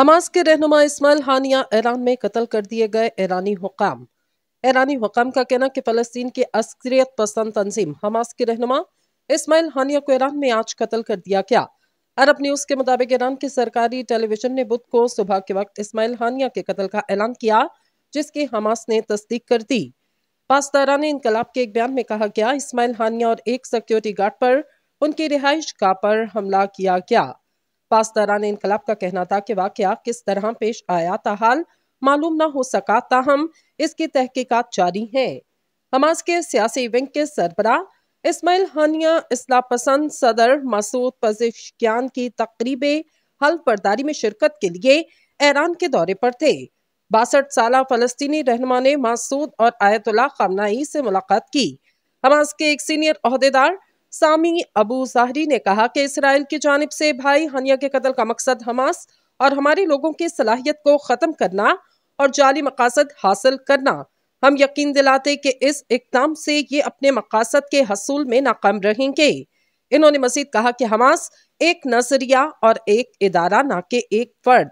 Hamas کے رہنما اسماعیل ہانیہ ایران میں قتل کر دیے گئے ایرانی حکام ایرانی حکام کا کہنا کہ فلسطین کے عسکریت پسند تنظیم حماس کے رہنما اسماعیل ہانیہ کو ایران میں آج قتل کر دیا گیا عرب نیوز کے مطابق ایران کے سرکاری ٹیلی ویژن نے بدھ کو صبح کے وقت اسماعیل ہانیہ کے قتل کا اعلان کیا جس کی حماس نے تصدیق کر دی پاسداران انقلاب کے ایک بیان میں کہا گیا اسماعیل ہانیہ اور ایک سیکورٹی گارڈ پر ان کی رہائش کا پر حملہ کیا گیا پاسداران انقلاب کا کہنا تھا کہ واقعہ کس طرح پیش آیا تھا معلوم نہ ہو سکا تاہم اس کی تحقیقات جاری ہیں حماس کے سیاسی ونگ کے سربراہ اسماعیل ہانیہ اسلح پسند صدر مسعود پزشکیان کی تقریب حل پرداری میں شرکت کے لیے ایران کے دورے پر تھے باسٹھ سالہ فلسطینی رہنما نے مسعود اور آیت اللہ خامنائی سے ملاقات کی حماس کے ایک سینئر عہدیدار سامی ابو زہری نے کہا کہ اسرائیل کی جانب سے بھائی ہنیا کے قتل کا مقصد حماس اور ہمارے لوگوں کی صلاحیت کو ختم کرنا اور جعلی مقاصد حاصل کرنا ہم یقین دلاتے کہ اس اقدام سے یہ اپنے مقاصد کے حصول میں ناکام رہیں گے انہوں نے مزید کہا کہ حماس ایک نظریہ اور ایک ادارہ نہ کہ ایک فرد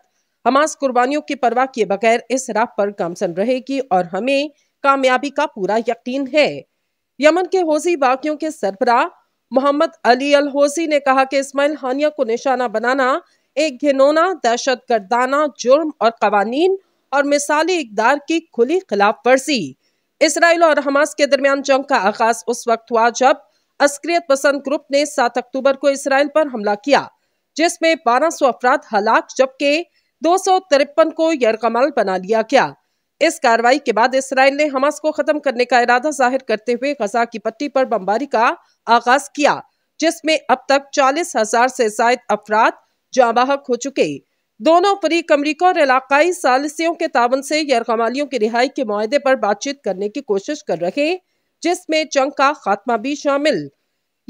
حماس قربانیوں کی پرواہ کیے بغیر اس راہ پر گامزن رہے گی اور ہمیں کامیابی کا پورا یقین ہے یمن کے حوزی واقعوں کے سربراہ محمد علی الحوزی نے کہا کہ اسماعیل ہانیہ کو نشانہ بنانا ایک گھنونا دہشت گردانہ جرم اور قوانین اور مثالی اقدار کی کھلی خلاف ورزی اسرائیل اور حماس کے درمیان جنگ کا آغاز اس وقت ہوا جب عسکریت پسند گروپ نے سات اکتوبر کو اسرائیل پر حملہ کیا جس میں بارہ سو افراد ہلاک جبکہ دو سو ترپن کو یرغمال بنا لیا گیا اس کاروائی کے بعد اسرائیل نے حماس کو ختم کرنے کا ارادہ ظاہر کرتے ہوئے غزہ کی پٹی پر بمباری کا آغاز کیا جس میں اب تک چالیس ہزار سے زائد افراد جانباہک ہو چکے دونوں فریق امریکہ اور علاقائی سالسیوں کے تعاون سے یرغمالیوں کی رہائی کے معاہدے پر بات چیت کرنے کی کوشش کر رہے جس میں جنگ کا خاتمہ بھی شامل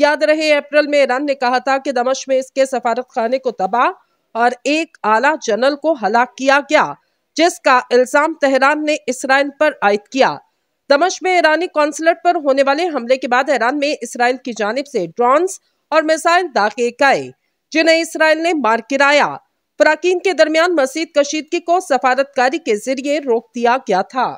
یاد رہے اپریل میں ایران نے کہا تھا کہ دمش میں اس کے سفارت خانے کو تباہ اور ایک اعلیٰ جنرل کو ہلاک کیا گیا جس کا الزام تہران نے اسرائیل پر عائد کیا دمش میں ایرانی کانسلٹ پر ہونے والے حملے کے بعد ایران میں اسرائیل کی جانب سے ڈرونز اور میزائل داخے آئے جنہیں اسرائیل نے مار کرایا پراکین کے درمیان مسید کشیدگی کو سفارتکاری کے ذریعے روک دیا گیا تھا